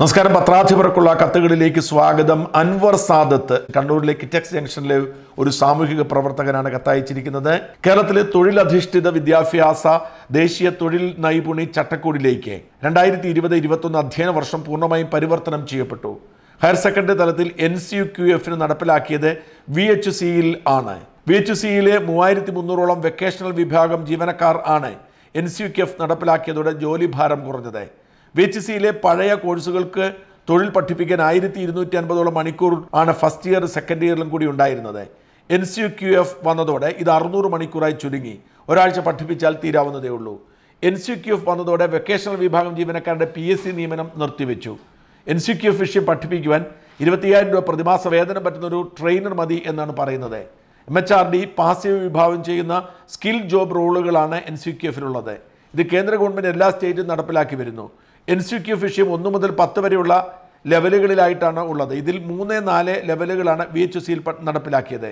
നമസ്കാരം പത്രാധിപർക്കുള്ള കത്തുകളിലേക്ക് സ്വാഗതം അൻവർ സാദത്ത് കണ്ണൂരിലെ കിറ്റക്സ് ജംഗ്ഷനിലെ ഒരു സാമൂഹിക പ്രവർത്തകനാണ് കത്തയച്ചിരിക്കുന്നത് കേരളത്തിലെ തൊഴിലധിഷ്ഠിത വിദ്യാഭ്യാസ ദേശീയ തൊഴിൽ നൈപുണി ചട്ടക്കൂടിലേക്ക് രണ്ടായിരത്തി ഇരുപത് ഇരുപത്തൊന്ന് അധ്യയന വർഷം പൂർണ്ണമായും പരിവർത്തനം ചെയ്യപ്പെട്ടു ഹയർ സെക്കൻഡറി തലത്തിൽ എൻ സി യു ക്യു എഫിന് നടപ്പിലാക്കിയത് വി എച്ച് സിയിൽ ആണ് വി എച്ച് സിയിലെ മൂവായിരത്തി മുന്നൂറോളം വെക്കേഷണൽ വിഭാഗം ജീവനക്കാർ ആണ് N C U Q F നടപ്പിലാക്കിയതോടെ ജോലിഭാരം കുറഞ്ഞത് വി എച്ച് സിയിലെ പഴയ കോഴ്സുകൾക്ക് തൊഴിൽ പഠിപ്പിക്കാൻ ആയിരത്തി ഇരുന്നൂറ്റി അൻപതോളം മണിക്കൂർ ആണ് ഫസ്റ്റ് ഇയർ സെക്കൻഡ് ഇയറിലും കൂടി ഉണ്ടായിരുന്നത് എൻ സി ക്യു എഫ് വന്നതോടെ ഇത് അറുന്നൂറ് മണിക്കൂറായി ചുരുങ്ങി ഒരാഴ്ച പഠിപ്പിച്ചാൽ തീരാവുന്നതേ ഉള്ളൂ എൻ സി ക്യു എഫ് വന്നതോടെ വെക്കേഷണൽ വിഭാഗം ജീവനക്കാരുടെ പി എസ് സി നിയമനം നിർത്തിവെച്ചു എൻ സി ക്യു എഫ് വിഷയം പഠിപ്പിക്കുവാൻ ഇരുപത്തിയായിരം രൂപ പ്രതിമാസ വേതനം പറ്റുന്ന ഒരു ട്രെയിനർ മതി എന്നാണ് പറയുന്നത് M H R D passive വിഭാഗം ചെയ്യുന്ന സ്കിൽ ജോബ് റോളുകളാണ് എൻ സി ക്യു എഫിലുള്ളത് ഇത് കേന്ദ്ര ഗവൺമെൻറ് എല്ലാ സ്റ്റേറ്റും നടപ്പിലാക്കി വരുന്നു എൻ സി ക്യു ഫിഷ്യം ഒന്ന് മുതൽ പത്ത് വരെയുള്ള ലെവലുകളിലായിട്ടാണ് ഉള്ളത് ഇതിൽ മൂന്ന് നാല് ലെവലുകളാണ് വി എച്ച് സിയിൽ നടപ്പിലാക്കിയത്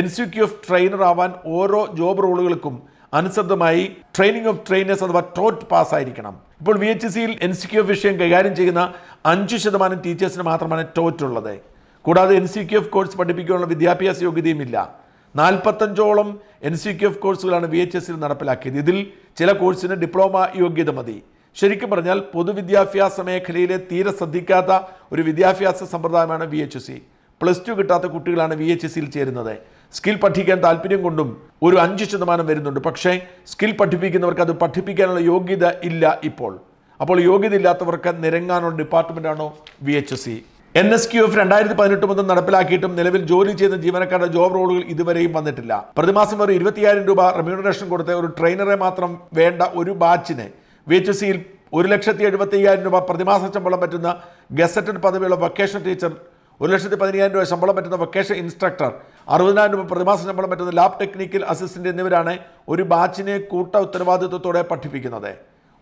N C Q F trainer ആവാൻ ഓരോ ജോബ് റോളുകൾക്കും അനുസൃതമായി ട്രെയിനിങ് ഓഫ് ട്രെയിനേഴ്സ് അഥവാ ടോട്ട് പാസ് ആയിരിക്കണം ഇപ്പോൾ വി എച്ച് സിയിൽ എൻ സി ക്യു എഫ് വിഷയം കൈകാര്യം ചെയ്യുന്ന അഞ്ച് ശതമാനം ടീച്ചേഴ്സിന് മാത്രമാണ് ട്രോറ്റ് ഉള്ളത് കൂടാതെ N C Q F course പഠിപ്പിക്കാനുള്ള വിദ്യാഭ്യാസ യോഗ്യതയുമില്ല നാൽപ്പത്തഞ്ചോളം എൻ സി ക്യു എഫ് കോഴ്സുകളാണ് വി എച്ച് സിയിൽ നടപ്പിലാക്കിയത് ഇതിൽ ചില കോഴ്സിന് ഡിപ്ലോമ യോഗ്യത മതി ശരിക്കും പറഞ്ഞാൽ പൊതുവിദ്യാഭ്യാസ മേഖലയിലെ തീരെ ശ്രദ്ധിക്കാത്ത ഒരു വിദ്യാഭ്യാസ സമ്പ്രദായമാണ് V H C plus two കിട്ടാത്ത കുട്ടികളാണ് വി എച്ച് സിയിൽ e ചേരുന്നത് സ്കിൽ പഠിക്കാൻ താല്പര്യം കൊണ്ടും ഒരു അഞ്ച് ശതമാനം വരുന്നുണ്ട് പക്ഷേ സ്കിൽ പഠിപ്പിക്കുന്നവർക്ക് അത് പഠിപ്പിക്കാനുള്ള യോഗ്യത ഇല്ല ഇപ്പോൾ അപ്പോൾ യോഗ്യത ഇല്ലാത്തവർക്ക് നിരങ്ങാനുള്ള ഡിപ്പാർട്ട്മെൻറ്റാണോ V H C N S Q F രണ്ടായിരത്തി പതിനെട്ട് മുതൽ നടപ്പിലാക്കിയിട്ടും നിലവിൽ ജോലി ചെയ്യുന്ന ജീവനക്കാരുടെ ജോബ് റോളുകൾ ഇതുവരെയും വന്നിട്ടില്ല പ്രതിമാസം ഒരു ഇരുപത്തിയായിരം രൂപ റെമ്യൂണറേഷൻ കൊടുത്ത ഒരു ട്രെയിനറെ മാത്രം വേണ്ട ഒരു ബാച്ചിനെ വി എച്ച് സിയിൽ ഒരു ലക്ഷത്തി എഴുപത്തി അയ്യായിരം രൂപ പ്രതിമാസ ശമ്പളം പറ്റുന്ന ഗസറ്റഡ് പദവിയുള്ള വൊക്കേഷൻ ടീച്ചർ ഒരു ലക്ഷത്തി പതിനയ്യായിരം രൂപ ശമ്പളം പറ്റുന്ന വൊക്കേഷൻ ഇൻസ്ട്രക്ടർ അറുപതിനായിരം രൂപ പ്രതിമാസ ശമ്പളം പറ്റുന്ന ലാബ് ടെക്നിക്കൽ അസിസ്റ്റൻ്റ് എന്നിവരാണ് ഒരു ബാച്ചിനെ കൂട്ട ഉത്തരവാദിത്വത്തോടെ പഠിപ്പിക്കുന്നത്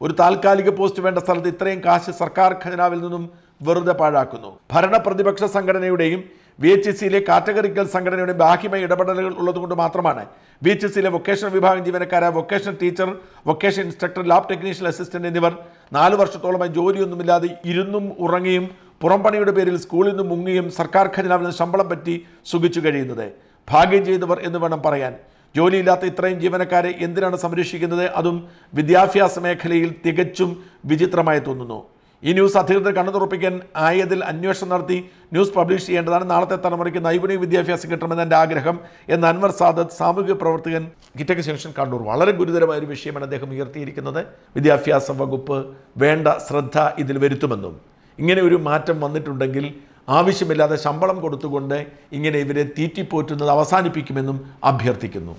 ഒരു താൽക്കാലിക പോസ്റ്റ് വേണ്ട സ്ഥലത്ത് ഇത്രയും കാശ് സർക്കാർ ഖജനാവിൽ നിന്നും വെറുതെ പാഴാക്കുന്നു ഭരണ പ്രതിപക്ഷ സംഘടനയുടെയും വി എച്ച് സിയിലെ കാറ്റഗറിക്കൽ സംഘടനയുടെ ബാഹ്യമായ ഇടപെടലുകൾ ഉള്ളതുകൊണ്ട് മാത്രമാണ് വി എച്ച് സിയിലെ വൊക്കേഷണൽ വിഭാഗം ജീവനക്കാരായ vocational teacher vocation instructor lab technician assistant എന്നിവർ നാല് വർഷത്തോളമായി ജോലിയൊന്നുമില്ലാതെ ഇരുന്നും ഉറങ്ങിയും പുറംപണിയുടെ പേരിൽ സ്കൂളിൽ നിന്ന് മുങ്ങിയും സർക്കാർ ഖജനാവിൽ നിന്ന് ശമ്പളം പറ്റി സുഖിച്ചു കഴിയുന്നത് ഭാഗ്യം ചെയ്തവർ എന്ന് വേണം പറയാൻ ജോലിയില്ലാത്ത ഇത്രയും ജീവനക്കാരെ എന്തിനാണ് സംരക്ഷിക്കുന്നത് അതും വിദ്യാഭ്യാസ മേഖലയിൽ തികച്ചും വിചിത്രമായി തോന്നുന്നു ഈ ന്യൂസ് അധികൃതർ കണ്ണുതുറപ്പിക്കാൻ ആയതിൽ അന്വേഷണം നടത്തി ന്യൂസ് പബ്ലിഷ് ചെയ്യേണ്ടതാണ് നാളത്തെ തലമുറയ്ക്ക് നൈപുണ്യ വിദ്യാഭ്യാസം കിട്ടണമെന്ന് എൻ്റെ ആഗ്രഹം എന്ന് അൻവർ സാദത്ത് സാമൂഹിക പ്രവർത്തകൻ കിറ്റക്ക് ജംഗ്ഷൻ കണ്ണൂർ വളരെ ഗുരുതരമായ ഒരു വിഷയമാണ് അദ്ദേഹം ഉയർത്തിയിരിക്കുന്നത് വിദ്യാഭ്യാസ വകുപ്പ് വേണ്ട ശ്രദ്ധ ഇതിൽ വരുത്തുമെന്നും ഇങ്ങനെ ഒരു മാറ്റം വന്നിട്ടുണ്ടെങ്കിൽ ആവശ്യമില്ലാതെ ശമ്പളം കൊടുത്തുകൊണ്ട് ഇങ്ങനെ ഇവരെ തീറ്റിപ്പോറ്റുന്നത് അവസാനിപ്പിക്കുമെന്നും അഭ്യർത്ഥിക്കുന്നു